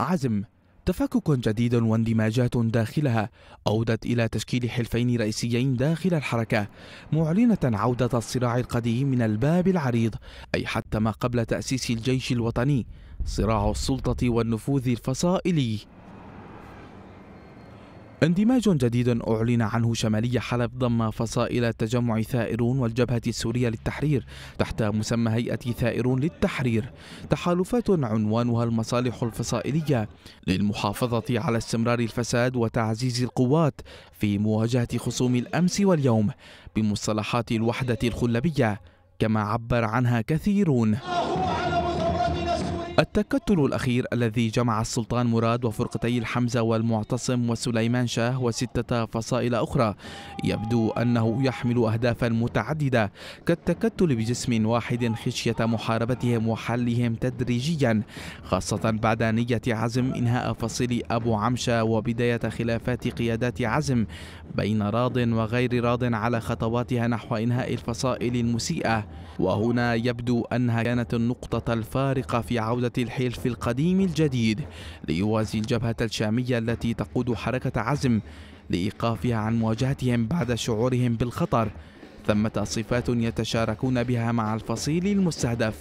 عزم تفكك جديد واندماجات داخلها أودت إلى تشكيل حلفين رئيسيين داخل الحركة معلنة عودة الصراع القديم من الباب العريض أي حتى ما قبل تأسيس الجيش الوطني صراع السلطة والنفوذ الفصائلي اندماج جديد أعلن عنه شمالي حلب ضم فصائل تجمع ثائرون والجبهة السورية للتحرير تحت مسمى هيئة ثائرون للتحرير تحالفات عنوانها المصالح الفصائلية للمحافظة على استمرار الفساد وتعزيز القوات في مواجهة خصوم الأمس واليوم بمصطلحات الوحدة الخلبية كما عبر عنها كثيرون التكتل الأخير الذي جمع السلطان مراد وفرقتي الحمزة والمعتصم وسليمان شاه وستة فصائل أخرى يبدو أنه يحمل أهدافا متعددة كالتكتل بجسم واحد خشية محاربتهم وحلهم تدريجيا خاصة بعد نية عزم إنهاء فصيل أبو عمشة وبداية خلافات قيادات عزم بين راض وغير راض على خطواتها نحو إنهاء الفصائل المسيئة وهنا يبدو أنها كانت النقطة الفارقة في عودة الحلف القديم الجديد ليوازي الجبهة الشامية التي تقود حركة عزم لإيقافها عن مواجهتهم بعد شعورهم بالخطر ثمة صفات يتشاركون بها مع الفصيل المستهدف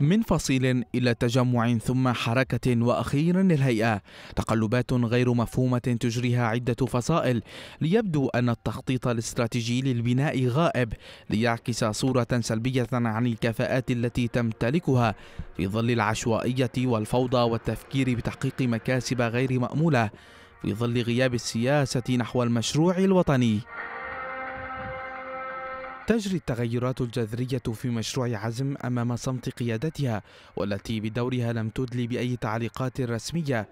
من فصيل إلى تجمع ثم حركة وأخيرا الهيئة تقلبات غير مفهومة تجريها عدة فصائل ليبدو أن التخطيط الاستراتيجي للبناء غائب ليعكس صورة سلبية عن الكفاءات التي تمتلكها في ظل العشوائية والفوضى والتفكير بتحقيق مكاسب غير مأمولة في ظل غياب السياسة نحو المشروع الوطني تجري التغيرات الجذرية في مشروع عزم أمام صمت قيادتها والتي بدورها لم تدلي بأي تعليقات رسمية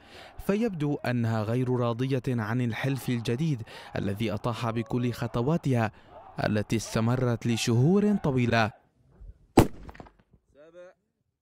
فيبدو أنها غير راضية عن الحلف الجديد الذي أطاح بكل خطواتها التي استمرت لشهور طويلة